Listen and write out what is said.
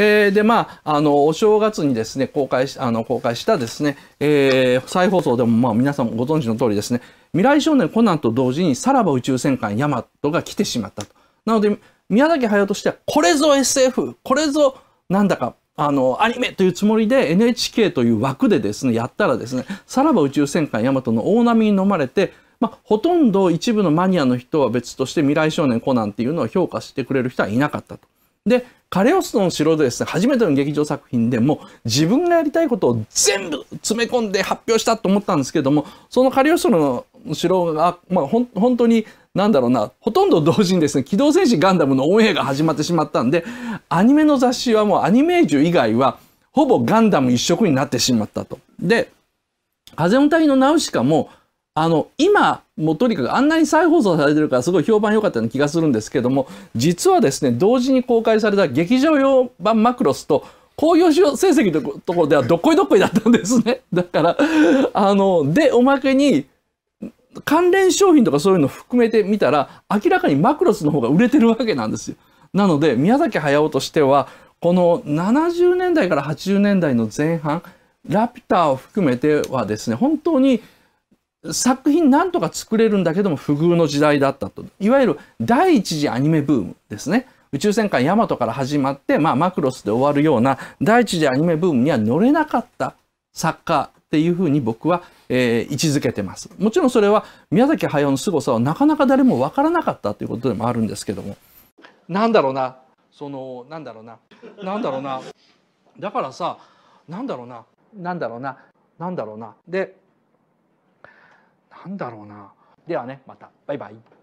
えー、で、まあ、あの、お正月にですね、公開し、あの、公開したですね、えー、再放送でも、まあ、皆さんもご存知の通りですね、未来少年コナンと同時に、さらば宇宙戦艦ヤマトが来てしまったと。なので、宮崎駿としては、これぞ SF、これぞ、なんだか、あの、アニメというつもりで NHK という枠でですね、やったらですね、さらば宇宙戦艦ヤマトの大波に飲まれて、まあ、ほとんど一部のマニアの人は別として未来少年コナンっていうのを評価してくれる人はいなかったと。で、カレオストの城でですね、初めての劇場作品でも自分がやりたいことを全部詰め込んで発表したと思ったんですけども、そのカレオストの城が、まあ、ほ本当に、なんだろうな、ほとんど同時にですね、機動戦士ガンダムのオンエアが始まってしまったんで、アニメの雑誌はもうアニメージュ以外は、ほぼガンダム一色になってしまったと。で、風の谷のナウシカも、あの、今、もうとにかくあんなに再放送されてるからすごい評判良かったような気がするんですけども、実はですね、同時に公開された劇場用版マクロスと、興行成績のところではどっこいどっこいだったんですね。だから、あの、で、おまけに、関連商品とかそういうの含めてみたら、明らかにマクロスの方が売れてるわけなんですよ。なので、宮崎駿としては、この70年代から80年代の前半、ラピュタを含めてはですね、本当に作品なんとか作れるんだけども不遇の時代だったと。いわゆる第一次アニメブームですね。宇宙戦艦ヤマトから始まって、まあ、マクロスで終わるような第一次アニメブームには乗れなかった作家っていうふうに僕は、えー、位置づけてます。もちろんそれは宮崎駿の凄さはなかなか誰も分からなかったということでもあるんですけども。なんだろうな。その、なんだろうな。なんだろうな。だからさ、なんだろうな。なんだろうな。なんだろうな。で、なんだろうな。ではねまたバイバイ。